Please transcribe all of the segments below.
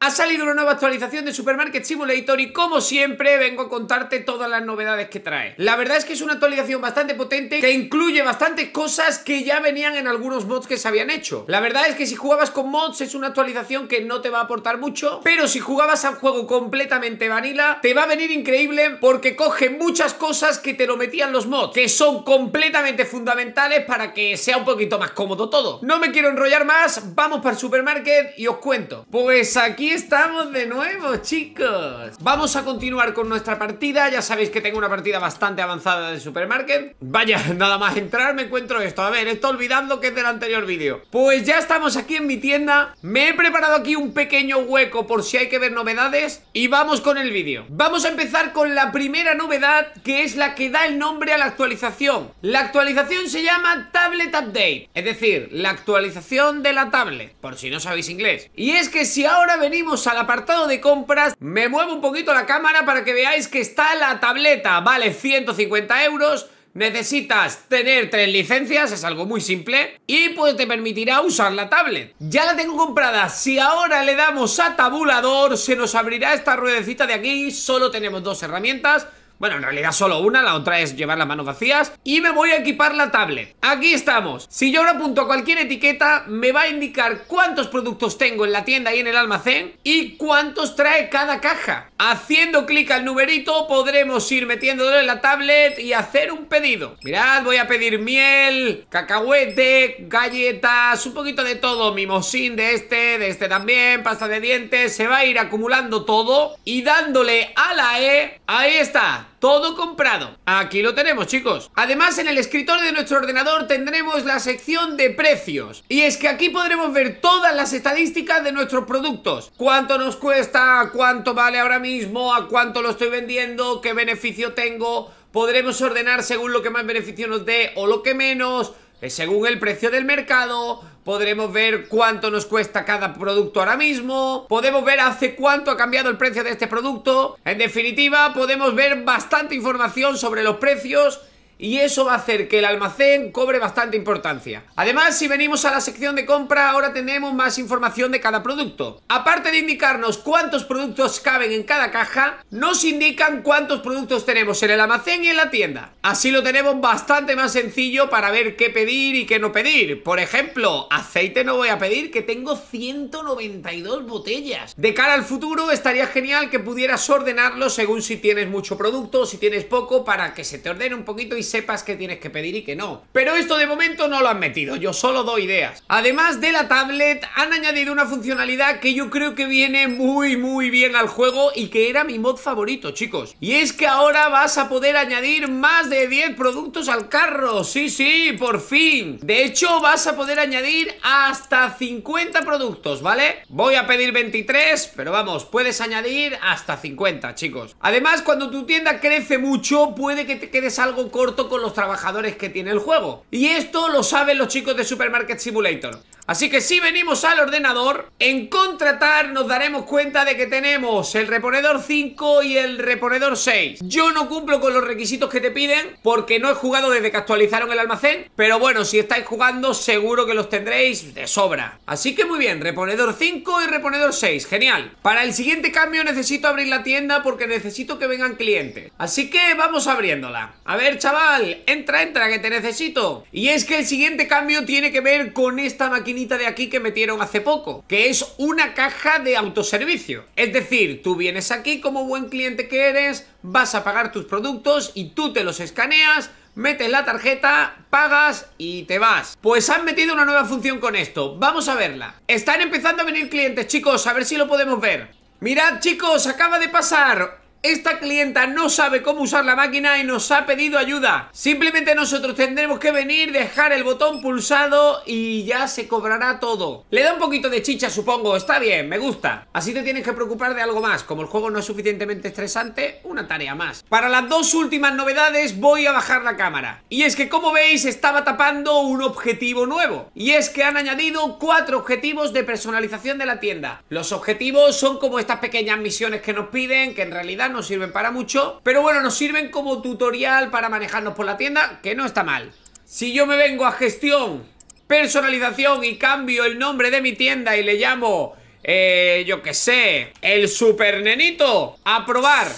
Ha salido una nueva actualización de Supermarket Simulator y como siempre vengo a contarte todas las novedades que trae. La verdad es que es una actualización bastante potente que incluye bastantes cosas que ya venían en algunos mods que se habían hecho. La verdad es que si jugabas con mods es una actualización que no te va a aportar mucho, pero si jugabas al juego completamente vanilla te va a venir increíble porque coge muchas cosas que te lo metían los mods, que son completamente fundamentales para que sea un poquito más cómodo todo. No me quiero enrollar más, vamos para Supermarket y os cuento. Pues aquí estamos de nuevo, chicos Vamos a continuar con nuestra partida Ya sabéis que tengo una partida bastante avanzada de Supermarket Vaya, nada más entrar me encuentro esto A ver, esto olvidando que es del anterior vídeo Pues ya estamos aquí en mi tienda Me he preparado aquí un pequeño hueco por si hay que ver novedades Y vamos con el vídeo Vamos a empezar con la primera novedad Que es la que da el nombre a la actualización La actualización se llama Tablet Update Es decir, la actualización de la tablet Por si no sabéis inglés Y es que si ahora venís venimos al apartado de compras, me muevo un poquito la cámara para que veáis que está la tableta, vale 150 euros, necesitas tener tres licencias, es algo muy simple, y pues te permitirá usar la tablet. Ya la tengo comprada, si ahora le damos a tabulador, se nos abrirá esta ruedecita de aquí, solo tenemos dos herramientas, bueno, en realidad solo una, la otra es llevar las manos vacías Y me voy a equipar la tablet Aquí estamos Si yo ahora apunto a cualquier etiqueta Me va a indicar cuántos productos tengo en la tienda y en el almacén Y cuántos trae cada caja Haciendo clic al numerito podremos ir metiéndolo en la tablet y hacer un pedido Mirad, voy a pedir miel, cacahuete, galletas, un poquito de todo Mimosín de este, de este también, pasta de dientes Se va a ir acumulando todo y dándole a la E Ahí está, todo comprado Aquí lo tenemos, chicos Además, en el escritorio de nuestro ordenador tendremos la sección de precios Y es que aquí podremos ver todas las estadísticas de nuestros productos Cuánto nos cuesta, cuánto vale ahora mismo, a cuánto lo estoy vendiendo, qué beneficio tengo Podremos ordenar según lo que más beneficio nos dé o lo que menos eh, según el precio del mercado Podremos ver cuánto nos cuesta cada producto ahora mismo Podemos ver hace cuánto ha cambiado el precio de este producto En definitiva, podemos ver bastante información sobre los precios y eso va a hacer que el almacén cobre bastante importancia. Además, si venimos a la sección de compra, ahora tenemos más información de cada producto. Aparte de indicarnos cuántos productos caben en cada caja, nos indican cuántos productos tenemos en el almacén y en la tienda. Así lo tenemos bastante más sencillo para ver qué pedir y qué no pedir. Por ejemplo, aceite no voy a pedir que tengo 192 botellas. De cara al futuro, estaría genial que pudieras ordenarlo según si tienes mucho producto o si tienes poco para que se te ordene un poquito y sepas qué tienes que pedir y que no. Pero esto de momento no lo han metido, yo solo doy ideas. Además de la tablet, han añadido una funcionalidad que yo creo que viene muy muy bien al juego y que era mi mod favorito, chicos. Y es que ahora vas a poder añadir más de 10 productos al carro. Sí, sí, por fin. De hecho, vas a poder añadir hasta 50 productos, ¿vale? Voy a pedir 23, pero vamos, puedes añadir hasta 50, chicos. Además, cuando tu tienda crece mucho, puede que te quedes algo corto con los trabajadores que tiene el juego. Y esto lo saben los chicos de Supermarket Simulator. Así que si venimos al ordenador, en contratar nos daremos cuenta de que tenemos el reponedor 5 y el reponedor 6. Yo no cumplo con los requisitos que te piden porque no he jugado desde que actualizaron el almacén, pero bueno, si estáis jugando seguro que los tendréis de sobra. Así que muy bien, reponedor 5 y reponedor 6, genial. Para el siguiente cambio necesito abrir la tienda porque necesito que vengan clientes. Así que vamos abriéndola. A ver, chaval, entra, entra, que te necesito. Y es que el siguiente cambio tiene que ver con esta máquina de aquí que metieron hace poco, que es una caja de autoservicio. Es decir, tú vienes aquí como buen cliente que eres, vas a pagar tus productos y tú te los escaneas, metes la tarjeta, pagas y te vas. Pues han metido una nueva función con esto, vamos a verla. Están empezando a venir clientes, chicos, a ver si lo podemos ver. Mirad chicos, acaba de pasar esta clienta no sabe cómo usar la máquina y nos ha pedido ayuda. Simplemente nosotros tendremos que venir, dejar el botón pulsado y ya se cobrará todo. Le da un poquito de chicha, supongo. Está bien, me gusta. Así te tienes que preocupar de algo más. Como el juego no es suficientemente estresante, una tarea más. Para las dos últimas novedades voy a bajar la cámara. Y es que, como veis, estaba tapando un objetivo nuevo. Y es que han añadido cuatro objetivos de personalización de la tienda. Los objetivos son como estas pequeñas misiones que nos piden, que en realidad no sirven para mucho Pero bueno, nos sirven como tutorial para manejarnos por la tienda Que no está mal Si yo me vengo a gestión, personalización y cambio el nombre de mi tienda y le llamo... Eh, yo qué sé El super nenito A probar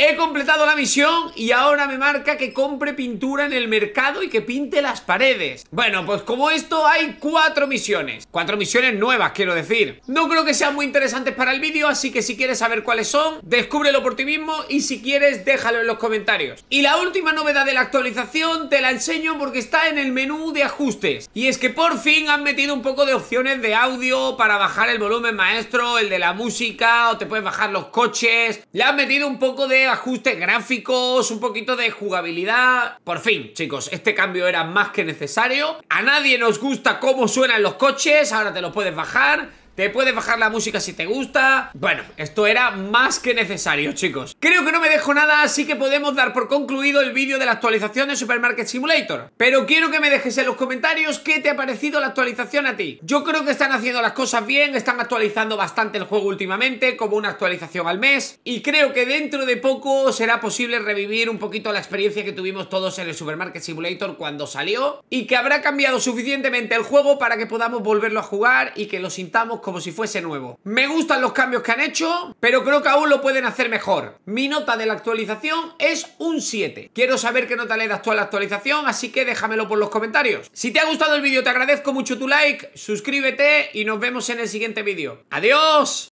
He completado la misión y ahora me marca que compre pintura en el mercado y que pinte las paredes. Bueno, pues como esto hay cuatro misiones. Cuatro misiones nuevas, quiero decir. No creo que sean muy interesantes para el vídeo, así que si quieres saber cuáles son, descúbrelo por ti mismo y si quieres, déjalo en los comentarios. Y la última novedad de la actualización te la enseño porque está en el menú de ajustes. Y es que por fin han metido un poco de opciones de audio para bajar el volumen maestro, el de la música, o te puedes bajar los coches. Le han metido un poco de ajustes gráficos, un poquito de jugabilidad. Por fin, chicos, este cambio era más que necesario. A nadie nos gusta cómo suenan los coches, ahora te lo puedes bajar. Te puedes bajar la música si te gusta Bueno, esto era más que necesario, chicos Creo que no me dejo nada, así que podemos dar por concluido el vídeo de la actualización de Supermarket Simulator Pero quiero que me dejes en los comentarios qué te ha parecido la actualización a ti Yo creo que están haciendo las cosas bien, están actualizando bastante el juego últimamente Como una actualización al mes Y creo que dentro de poco será posible revivir un poquito la experiencia que tuvimos todos en el Supermarket Simulator cuando salió Y que habrá cambiado suficientemente el juego para que podamos volverlo a jugar y que lo sintamos como si fuese nuevo. Me gustan los cambios que han hecho, pero creo que aún lo pueden hacer mejor. Mi nota de la actualización es un 7. Quiero saber qué nota le das tú a la actualización, así que déjamelo por los comentarios. Si te ha gustado el vídeo, te agradezco mucho tu like, suscríbete y nos vemos en el siguiente vídeo. ¡Adiós!